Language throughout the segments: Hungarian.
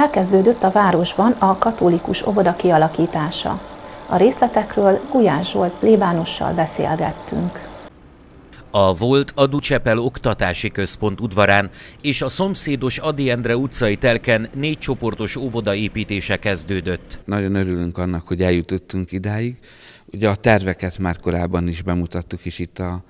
elkezdődött a városban a katolikus óvoda kialakítása. A részletekről Gulyás Zsolt plébánossal beszélgettünk. A volt a Ducsepel Oktatási Központ udvarán és a szomszédos Adi Endre utcai telken négy csoportos óvoda építése kezdődött. Nagyon örülünk annak, hogy eljutottunk idáig. Ugye a terveket már korábban is bemutattuk, és itt a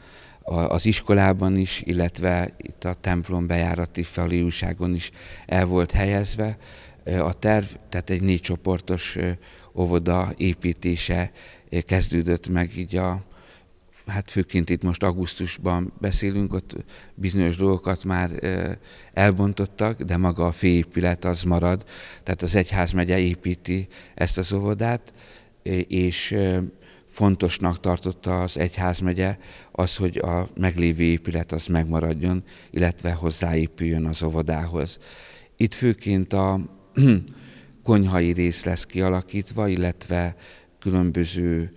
az iskolában is, illetve itt a templom bejárati felújúságon is el volt helyezve a terv, tehát egy négy csoportos óvoda építése kezdődött meg így a, hát főként itt most augusztusban beszélünk, ott bizonyos dolgokat már elbontottak, de maga a főépület az marad, tehát az egyházmegye építi ezt az óvodát, és fontosnak tartotta az egyházmegye az, hogy a meglévő épület az megmaradjon, illetve hozzáépüljön az óvodához. Itt főként a konyhai rész lesz kialakítva, illetve különböző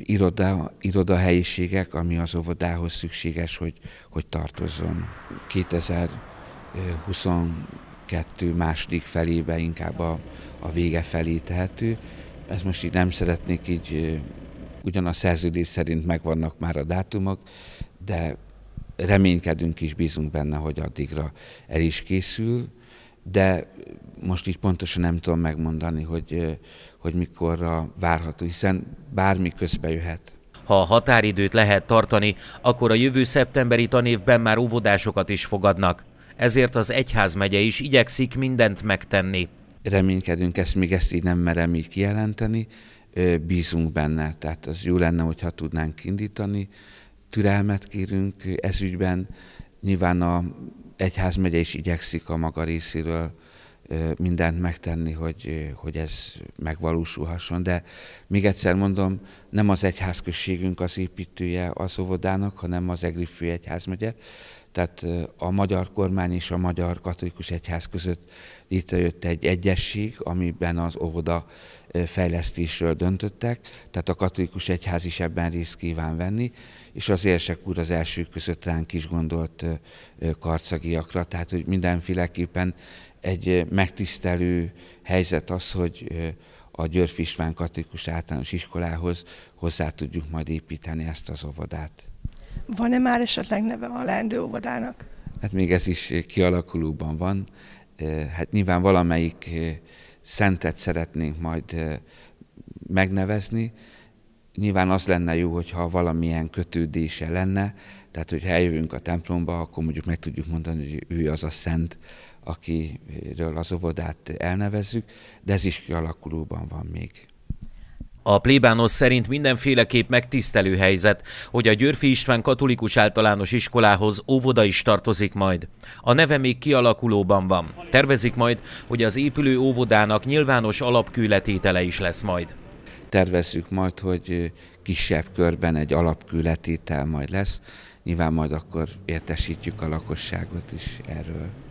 iroda, irodahelyiségek, ami az óvodához szükséges, hogy, hogy tartozzon. 2022 második felébe, inkább a, a vége felé tehető. Ez most így nem szeretnék így ugyan a szerződés szerint megvannak már a dátumok, de reménykedünk is bízunk benne, hogy addigra el is készül, de most így pontosan nem tudom megmondani, hogy, hogy mikorra várható, hiszen bármi közbe jöhet. Ha a határidőt lehet tartani, akkor a jövő szeptemberi tanévben már óvodásokat is fogadnak. Ezért az egyházmegye is igyekszik mindent megtenni. Reménykedünk, ezt még ezt így nem merem így kijelenteni, bízunk benne. Tehát az jó lenne, hogyha tudnánk indítani. Türelmet kérünk Ez ügyben. Nyilván a egyházmegye is igyekszik a maga részéről mindent megtenni, hogy, hogy ez megvalósulhasson. De még egyszer mondom, nem az egyházközségünk az építője az óvodának, hanem az Egri Főegyházmegye tehát a magyar kormány és a magyar katolikus egyház között létrejött egy egyesség, amiben az óvoda fejlesztésről döntöttek, tehát a katolikus egyház is ebben részt kíván venni, és az érsek úr az első között ránk is gondolt karcagiakra, tehát hogy mindenféleképpen egy megtisztelő helyzet az, hogy a György István katolikus általános iskolához hozzá tudjuk majd építeni ezt az óvodát. Van-e már esetleg neve a leendő óvodának? Hát még ez is kialakulóban van. Hát nyilván valamelyik szentet szeretnénk majd megnevezni. Nyilván az lenne jó, hogyha valamilyen kötődése lenne, tehát hogyha eljövünk a templomba, akkor mondjuk meg tudjuk mondani, hogy ő az a szent, akiről az óvodát elnevezzük, de ez is kialakulóban van még. A plébános szerint mindenféleképp megtisztelő helyzet, hogy a Györfi István katolikus általános iskolához óvoda is tartozik majd. A neve még kialakulóban van. Tervezik majd, hogy az épülő óvodának nyilvános alapkületétele is lesz majd. Tervezzük majd, hogy kisebb körben egy alapkületétel majd lesz. Nyilván majd akkor értesítjük a lakosságot is erről.